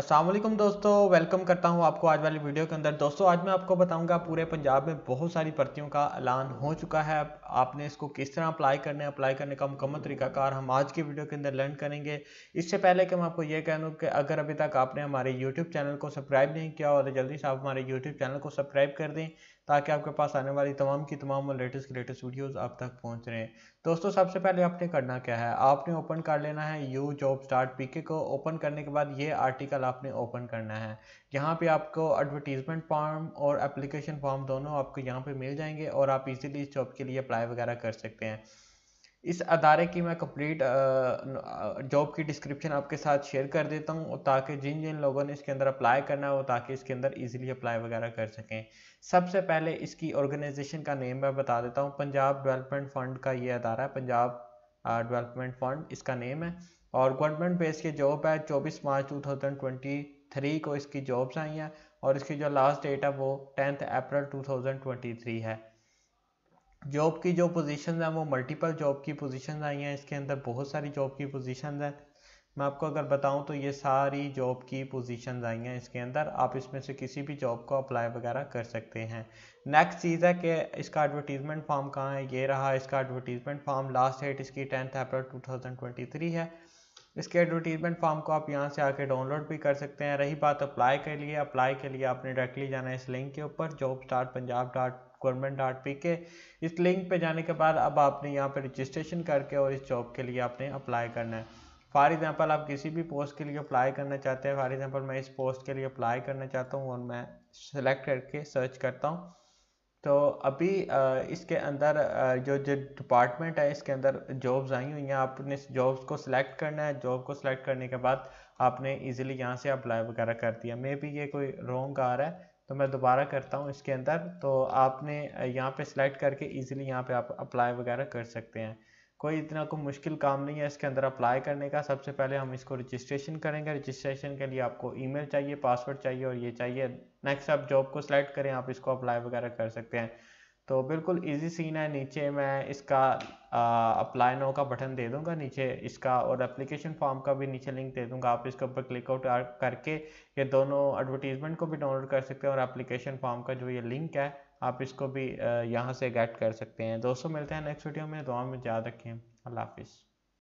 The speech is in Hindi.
असलम दोस्तों वेलकम करता हूं आपको आज वाली वीडियो के अंदर दोस्तों आज मैं आपको बताऊंगा पूरे पंजाब में बहुत सारी भर्तियों का ऐलान हो चुका है आपने इसको किस तरह अप्लाई करने अप्लाई करने का मुकम्मल तरीकाकार हम आज की वीडियो के अंदर लर्न करेंगे इससे पहले कि मैं आपको ये कह दूँ कि अगर अभी तक आपने हमारे यूट्यूब चैनल को सब्सक्राइब नहीं किया और तो जल्दी से आप हमारे यूट्यूब चैनल को सब्सक्राइब कर दें ताकि आपके पास आने वाली तमाम की तमाम और लेटेस्ट लेटेस्ट वीडियोस आप तक पहुंच रहे हैं दोस्तों सबसे पहले आपने करना क्या है आपने ओपन कर लेना है यू जॉब स्टार्ट पीके को ओपन करने के बाद ये आर्टिकल आपने ओपन करना है यहाँ पे आपको एडवर्टीजमेंट फॉर्म और एप्लीकेशन फॉर्म दोनों आपको यहाँ पर मिल जाएंगे और आप इजीली इस जॉब के लिए अप्लाई वगैरह कर सकते हैं इस अदारे की मैं कंप्लीट जॉब की डिस्क्रिप्शन आपके साथ शेयर कर देता हूँ ताकि जिन जिन लोगों ने इसके अंदर अप्लाई करना हो ताकि इसके अंदर इजीली अप्लाई वगैरह कर सकें सबसे पहले इसकी ऑर्गेनाइजेशन का नेम मैं बता देता हूँ पंजाब डेवलपमेंट फंड का ये अदारा है पंजाब डेवलपमेंट फंड इसका नेम है और गवर्नमेंट बेस की जॉब है चौबीस March two thousand twenty three को इसकी जॉब्स आई हैं और इसकी जो लास्ट डेट है वो tenth April two thousand twenty three है जॉब की जो पोजीशन हैं वो मल्टीपल जॉब की पोजीशन आई हैं इसके अंदर बहुत सारी जॉब की पोजीशन हैं मैं आपको अगर बताऊं तो ये सारी जॉब की पोजीशन आई हैं इसके अंदर आप इसमें से किसी भी जॉब को अप्लाई वगैरह कर सकते हैं नेक्स्ट चीज़ है कि इसका एडवर्टीज़मेंट फॉर्म कहाँ है ये रहा इसका एडवर्टीज़मेंट फॉर्म लास्ट डेट इसकी टेंथ अप्रैल टू है इसके एडवर्टीज़मेंट फॉर्म को आप यहाँ से आके डाउनलोड भी कर सकते हैं रही बात अप्लाई के लिए अप्लाई के लिए आपने डायरेक्टली जाना है इस लिंक के ऊपर job start Punjab dot government dot P K इस लिंक पे जाने के बाद अब आपने यहाँ पे रजिस्ट्रेशन करके और इस जॉब के लिए आपने अप्लाई करना है फॉर एग्ज़ाम्पल आप किसी भी पोस्ट के लिए अप्लाई करना चाहते हैं फॉर एग्ज़ाम्पल मैं इस पोस्ट के लिए अप्लाई करना चाहता हूँ और मैं सेलेक्ट करके सर्च करता हूँ तो अभी इसके अंदर जो जो डिपार्टमेंट है इसके अंदर जॉब्स आई हुई हैं आपने जॉब्स को सिलेक्ट करना है जॉब को सिलेक्ट करने के बाद आपने इजीली यहाँ से अप्लाई वगैरह कर दिया मे भी ये कोई रॉन्ग आ रहा है तो मैं दोबारा करता हूँ इसके अंदर तो आपने यहाँ पे सिलेक्ट करके इजीली यहाँ पे आप अप्लाई वगैरह कर सकते हैं कोई इतना कोई मुश्किल काम नहीं है इसके अंदर अप्लाई करने का सबसे पहले हम इसको रजिस्ट्रेशन करेंगे रजिस्ट्रेशन के लिए आपको ईमेल चाहिए पासवर्ड चाहिए और ये चाहिए नेक्स्ट आप जॉब को सिलेक्ट करें आप इसको अप्लाई वगैरह कर सकते हैं तो बिल्कुल इजी सीन है नीचे मैं इसका अप्लाई नो का बटन दे दूंगा नीचे इसका और एप्लीकेशन फॉर्म का भी नीचे लिंक दे दूंगा आप इसके ऊपर क्लिक आउट करके ये दोनों एडवर्टीजमेंट को भी डाउनलोड कर सकते हैं और एप्लीकेशन फॉर्म का जो ये लिंक है आप इसको भी यहाँ से गेट कर सकते हैं दोस्तों मिलते हैं नेक्स्ट वीडियो में दुआ में याद रखें अल्लाह हाफिज़